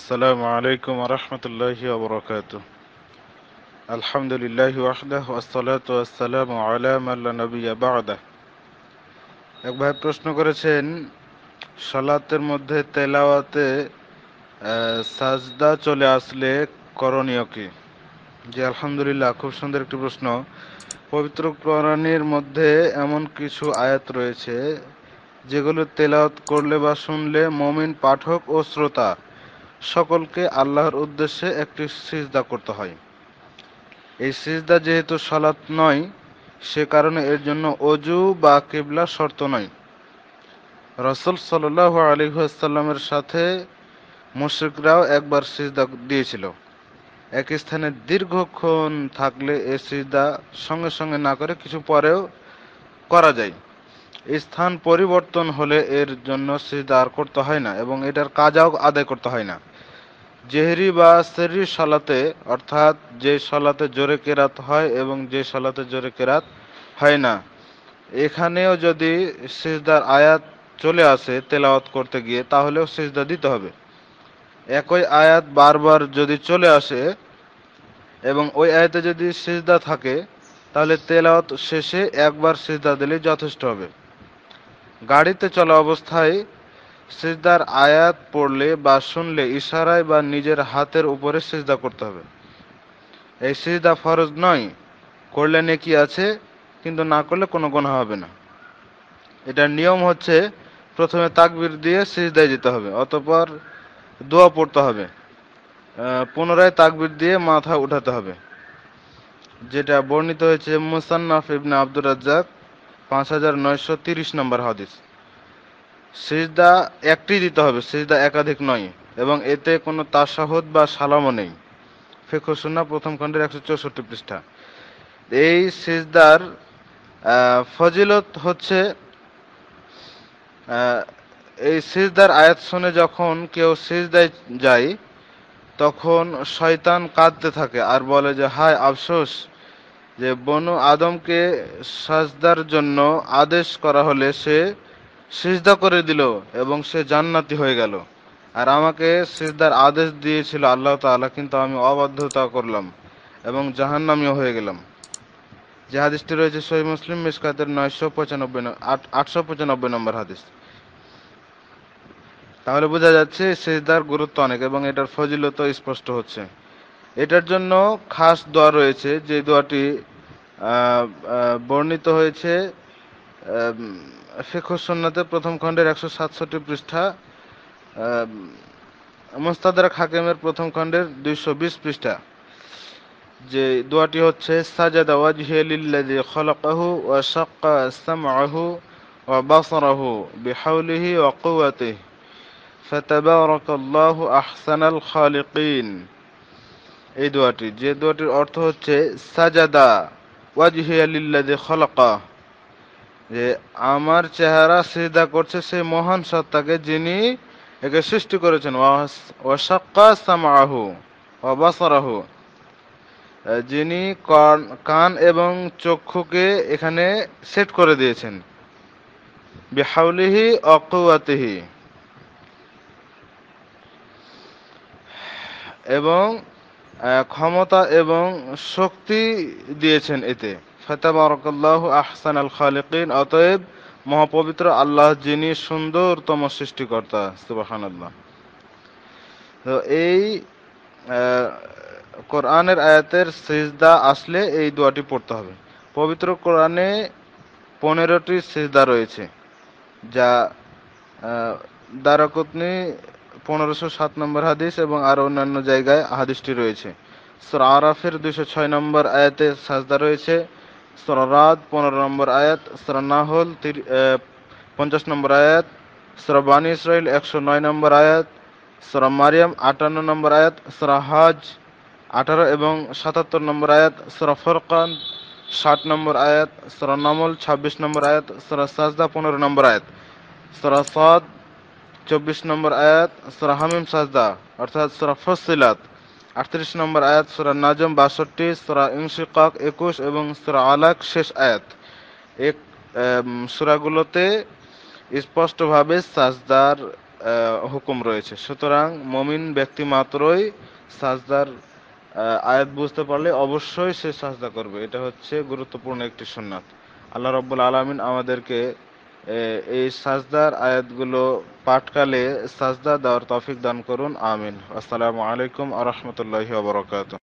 আসসালামু আলাইকুম রহমতুল্লাহি ওবরাকাত আলহামদুলিল্লাহ ওয়াহদাহ ওয়াসসালাতু ওয়াসসালামু আলা মান লা এক ভাই প্রশ্ন করেছেন সালাতের মধ্যে তেলাওয়াতে সাজদা চলে আসলে করণীয় কি জি আলহামদুলিল্লাহ খুব সুন্দর একটি প্রশ্ন পবিত্র প্রাণীর মধ্যে এমন কিছু আয়াত রয়েছে যেগুলো তেলাওয়াত করলে বা শুনলে মমিন পাঠক ও শ্রোতা সকলকে আল্লাহর উদ্দেশ্যে একটি সিজদা করতে হয় এই সিজদা যেহেতু সালাত নয় সে কারণে এর জন্য অজু বা কিবলা শর্ত নয় রসুল আলী আলিহাসাল্লামের সাথে মুশিকরাও একবার সিজদা দিয়েছিল এক স্থানে দীর্ঘক্ষণ থাকলে এ সিজদা সঙ্গে সঙ্গে না করে কিছু পরেও করা যায় স্থান পরিবর্তন হলে এর জন্য সিজদা আর করতে হয় না এবং এটার কাজাও আদায় করতে হয় না জেহরি বা সেরির সালাতে অর্থাৎ যে সালাতে জোরে কেরাত হয় এবং যে সালাতে জোরে কেরাত হয় না এখানেও যদি সিজদার আয়াত চলে আসে তেলাওয়াত করতে গিয়ে তাহলেও সিজদা দিতে হবে একই আয়াত বারবার যদি চলে আসে এবং ওই আয়াতে যদি সিজদা থাকে তাহলে তেলাওয়াত শেষে একবার সিজদা দিলে যথেষ্ট হবে গাড়িতে চলা অবস্থায় সিজদার আয়াত পড়লে বা শুনলে ইশারায় বা নিজের হাতের উপরে সিজদা করতে হবে এই সিজদা ফরজ নয় করলে নেকি আছে কিন্তু না করলে কোনো গোনা হবে না এটার নিয়ম হচ্ছে প্রথমে তাকবির দিয়ে সিজদায় যেতে হবে অতপর দোয়া পড়তে হবে পুনরায় তাকবির দিয়ে মাথা উঠাতে হবে যেটা বর্ণিত হয়েছে মুসান্নাফ ইবনে আব্দুর রাজ্জাক পাঁচ হাজার নয়শো তিরিশ নম্বর হাদিস সিজদা একটি দিতে হবে সিজদা একাধিক নয় এবং এতে কোনো তাসাহদ বা সালামও নেই ফেকসুন্না প্রথম খণ্ডের একশো চৌষট্টি পৃষ্ঠা এই সিজদার ফজিলত হচ্ছে এই সিজদার আয়াত শুনে যখন কেউ সিজদায় যায় তখন শয়তান কাঁদতে থাকে আর বলে যে হায় আফসোস যে বনু আদমকে সাজদার জন্য আদেশ করা হলে সে সিজদা করে দিল এবং সে জান্নাতি হয়ে গেল আর আমাকে সিজদার আদেশ দিয়েছিল আল্লাহ তালা কিন্তু আমি অবাধ্যতা করলাম এবং জাহান্নামীও হয়ে গেলাম যে হাদিসটি রয়েছে সহি মুসলিম মিসকাতের নয়শো পঁচানব্বই আটশো পঁচানব্বই নম্বর হাদিস তাহলে বোঝা যাচ্ছে সেজদার গুরুত্ব অনেক এবং এটার ফজিলত স্পষ্ট হচ্ছে এটার জন্য খাস দোয়া রয়েছে যে দোয়াটি বর্ণিত হয়েছে শেখ সোনাতের প্রথম খণ্ডের একশো সাতষট্টি পৃষ্ঠা মোস্তাদারাক হাকিমের প্রথম খণ্ডের দুইশো বিশ পৃষ্ঠা যে দোয়াটি হচ্ছে সাজাদা ওয়াজহি লিল্লাযী খলাকাহু ওয়া শাক্কা সামআহু ওয়া বাসারাহু বিহাউলিহি ওয়া কুওয়াতিহি ফাতাবারাকাল্লাহু আহসানাল খালিকিন এই দোয়াটি যে দোয়াটির অর্থ হচ্ছে সাজাদা ওয়াজহি লিল্লাযী খলাকাহু যে আমার চেহারা সিদ্ধা করছে সেই মহান সত্তাকে যিনি একে সৃষ্টি করেছেন যিনি কান এবং চক্ষুকে এখানে সেট করে দিয়েছেন বিহাউলিহি অকুয়াতিহি এবং ক্ষমতা এবং শক্তি দিয়েছেন এতে ফেতাবারকাল্লাহ আহসান আল খালিকিন অতএব মহাপবিত্র আল্লাহ যিনি সুন্দরতম সৃষ্টিকর্তা সুবাহান আল্লাহ তো এই কোরআনের আয়াতের সিজদা আসলে এই দোয়াটি পড়তে হবে পবিত্র কোরআনে পনেরোটি সিজদা রয়েছে যা দারাকুতনি পনেরোশো সাত নম্বর হাদিস এবং আরও অন্যান্য জায়গায় হাদিসটি রয়েছে সুর আরাফের দুশো ছয় নম্বর আয়াতে সাজদা রয়েছে সরারাত পনেরো নম্বর আয়াত সরানাহল পঞ্চাশ নম্বর আয়াত সরাবানি ইসরাইল একশো নয় নম্বর আয়াত সরা মারিয়াম আটান্ন নম্বর আয়াত সরা হাজ আঠারো এবং সাতাত্তর নম্বর আয়াত সরা ফরকান ষাট নম্বর আয়াত সরা নমল ছাব্বিশ নম্বর আয়াত সরা সাজদা পনেরো নম্বর আয়াত সরা সাদ চব্বিশ নম্বর আয়াত সরা হামিম সাজদা অর্থাৎ সরা ফসিলাত আটত্রিশ নম্বর আয়াত সুরা নাজম বাষট্টি সুরা ইংশিকাক একুশ এবং সুরা আলাক শেষ আয়াত এক সুরাগুলোতে স্পষ্টভাবে সাজদার হুকুম রয়েছে সুতরাং মমিন ব্যক্তি মাত্রই সাজদার আয়াত বুঝতে পারলে অবশ্যই সে সাজদা করবে এটা হচ্ছে গুরুত্বপূর্ণ একটি সুন্নাত আল্লাহ রব্বুল আলমিন আমাদেরকে এই সাজদার আয়াতগুলো পাঠকালে সাজদা দেওয়ার তৌফিক দান করুন আমিন আসসালামু আলাইকুম আ রহমতুল্লাহি